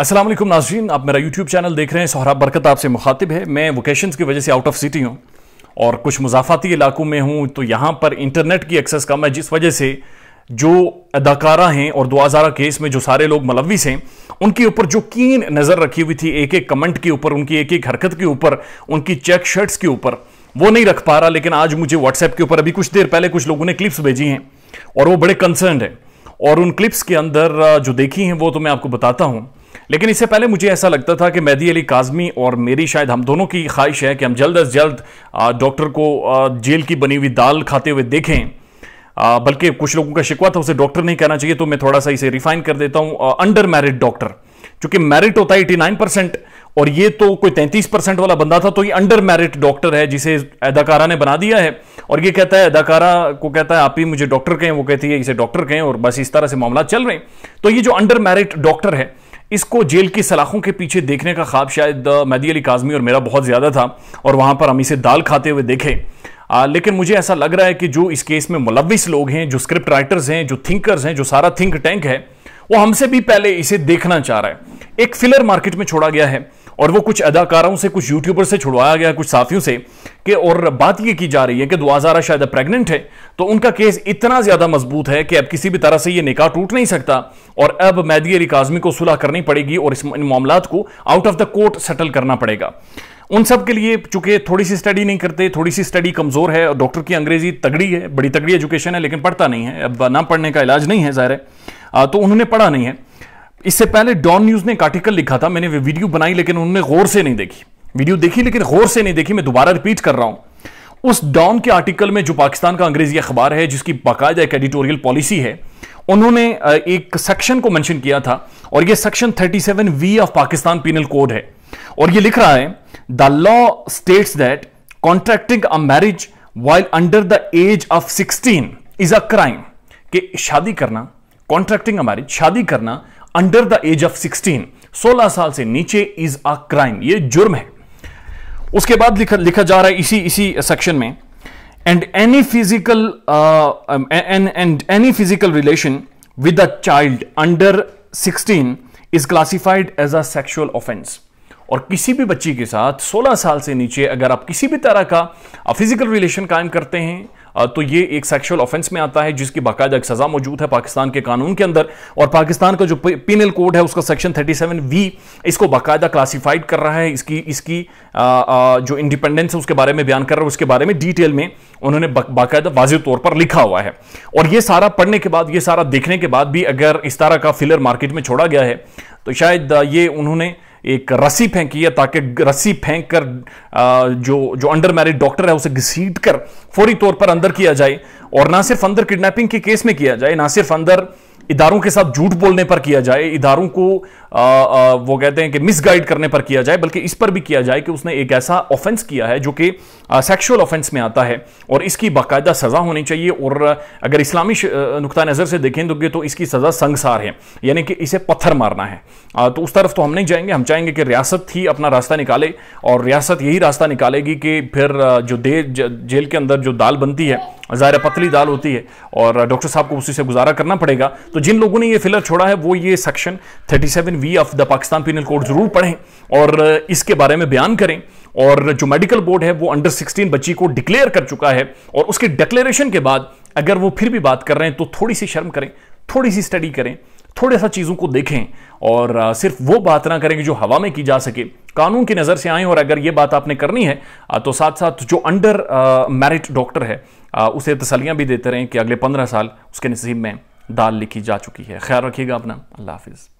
असलम नाजरीन आप मेरा यूट्यूब चैनल देख रहे हैं सोहराब बरकत आपसे मुखातिब है मैं वोकेशन की वजह से आउट ऑफ सिटी हूँ और कुछ मुजाफाती इलाकों में हूँ तो यहाँ पर इंटरनेट की एक्सेस कम है जिस वजह से जो अदाकारा हैं और हज़ार केस में जो सारे लोग मलविस हैं उनके ऊपर जो कीन नज़र रखी हुई थी एक एक कमेंट के ऊपर उनकी एक एक हरकत के ऊपर उनकी चेक शर्ट्स के ऊपर वो नहीं रख पा रहा लेकिन आज मुझे व्हाट्सएप के ऊपर अभी कुछ देर पहले कुछ लोगों ने क्लिप्स भेजी हैं और वो बड़े कंसर्न हैं और उन क्लिप्स के अंदर जो देखी हैं वो तो मैं आपको बताता हूँ लेकिन इससे पहले मुझे ऐसा लगता था कि मेहदी अली काजमी और मेरी शायद हम दोनों की ख्वाहिश है कि हम जल्द अज जल्द डॉक्टर को जेल की बनी हुई दाल खाते हुए देखें बल्कि कुछ लोगों का शिकवा था उसे डॉक्टर नहीं कहना चाहिए तो मैं थोड़ा सा इसे रिफाइन कर देता हूं अंडर मैरिड डॉक्टर चूंकि मैरिट होता है एटी नाइन परसेंट और ये तो कोई तैंतीस परसेंट वाला बंदा था तो ये अंडर मैरिट डॉक्टर है जिसे अदाकारा ने बना दिया है और ये कहता है अदाकारा को कहता है आप ही मुझे डॉक्टर कहें वो कहती है इसे डॉक्टर कहें और बस इस तरह से मामला चल रहे हैं तो ये जो अंडर मैरिट डॉक्टर है इसको जेल की सलाखों के पीछे देखने का ख्वाब शायद मैदी अली काजमी और मेरा बहुत ज़्यादा था और वहाँ पर हम इसे दाल खाते हुए देखें आ, लेकिन मुझे ऐसा लग रहा है कि जो इस केस में मुलविस लोग हैं जो स्क्रिप्ट राइटर्स हैं जो थिंकर्स हैं जो सारा थिंक टैंक है वो हमसे भी पहले इसे देखना चाह रहा है एक फिलर मार्केट में छोड़ा गया है और वो कुछ अदाकारों से कुछ यूट्यूबर से छुड़वाया गया कुछ साथियों से कि और बात ये की जा रही है कि हजारा शायद प्रेग्नेंट है तो उनका केस इतना ज़्यादा मजबूत है कि अब किसी भी तरह से ये निकाह टूट नहीं सकता और अब मैदी अली काजमी को सुलह करनी पड़ेगी और इस इन मामला को out of the court settle करना पड़ेगा उन सब के लिए चूंकि थोड़ी सी स्टडी नहीं करते थोड़ी सी स्टडी कमज़ोर है और डॉक्टर की अंग्रेजी तगड़ी है बड़ी तगड़ी एजुकेशन है लेकिन पढ़ता नहीं है अब ना पढ़ने का इलाज नहीं है ज़ाहिर है तो उन्होंने पढ़ा नहीं है इससे पहले डॉन न्यूज ने एक आर्टिकल लिखा था मैंने वीडियो बनाई लेकिन उन्होंने गौर से नहीं देखी वीडियो देखी लेकिन गौर से नहीं देखी मैं दोबारा रिपीट कर रहा हूं उस डॉन के आर्टिकल में जो पाकिस्तान का अंग्रेजी अखबार है जिसकी बाकायदा एक एडिटोरियल पॉलिसी है उन्होंने एक सेक्शन को मेंशन किया था और यह section 37 B of Pakistan penal code है और यह लिख रहा है the law states that contracting a marriage while under the age of 16 is a crime कि शादी करना कॉन्ट्रैक्टिंग अ मैरिज शादी करना अंडर द एज ऑफ 16 16 साल से नीचे इज अ क्राइम ये जुर्म है उसके बाद लिखा लिखा जा रहा है इसी इसी सेक्शन में and any physical and any physical relation with a child under 16 is classified as a sexual offence और किसी भी बच्ची के साथ 16 साल से नीचे अगर आप किसी भी तरह का फिजिकल रिलेशन कायम करते हैं तो ये एक सेक्शुअल ऑफेंस में आता है जिसकी बाकायदा एक सजा मौजूद है पाकिस्तान के कानून के अंदर और पाकिस्तान का जो पिनल कोड है उसका सेक्शन 37 वी इसको बाकायदा क्लासिफाइड कर रहा है इसकी इसकी आ, आ, जो इंडिपेंडेंस है उसके बारे में बयान कर रहा है उसके बारे में डिटेल में उन्होंने बाकायदा वाज तौर पर लिखा हुआ है और ये सारा पढ़ने के बाद ये सारा देखने के बाद भी अगर इस तरह का फिलर मार्केट में छोड़ा गया है तो शायद ये उन्होंने एक रस्सी फेंकी है ताकि रस्सी फेंक कर जो जो अंडर मैरिड डॉक्टर है उसे घसीट कर फौरी तौर पर अंदर किया जाए और ना सिर्फ अंदर किडनैपिंग के केस में किया जाए ना सिर्फ अंदर इदारों के साथ झूठ बोलने पर किया जाए इदारों को आ, आ, वो कहते हैं कि मिसगाइड करने पर किया जाए बल्कि इस पर भी किया जाए कि उसने एक ऐसा ऑफेंस किया है जो कि सेक्शुअल ऑफेंस में आता है और इसकी बाकायदा सज़ा होनी चाहिए और अगर इस्लामी नुकता नज़र से देखें तो, तो इसकी सज़ा संगसार है यानी कि इसे पत्थर मारना है आ, तो उस तरफ तो हम नहीं जाएंगे हम चाहेंगे कि रियासत ही अपना रास्ता निकाले और रियासत यही रास्ता निकालेगी कि फिर जो दे जेल के अंदर जो दाल बनती है ज़ाहिर पतली दाल होती है और डॉक्टर साहब को उसी से गुजारा करना पड़ेगा तो जिन लोगों ने ये फिलर छोड़ा है वो ये section 37 B of the Pakistan penal code ज़रूर पढ़ें और इसके बारे में बयान करें और जो मेडिकल बोर्ड है वो अंडर 16 बच्ची को डिक्लेयर कर चुका है और उसके डिक्लेरेशन के बाद अगर वो फिर भी बात कर रहे हैं तो थोड़ी सी शर्म करें थोड़ी सी स्टडी करें थोड़े सा चीज़ों को देखें और सिर्फ वो बात ना करें कि जो हवा में की जा सके कानून की नज़र से आए और अगर ये बात आपने करनी है तो साथ साथ जो अंडर मैरिट डॉक्टर है उसे तसलियाँ भी देते रहें कि अगले पंद्रह साल उसके नसीब में दाल लिखी जा चुकी है ख्याल रखिएगा अपना अल्लाह हाफिज़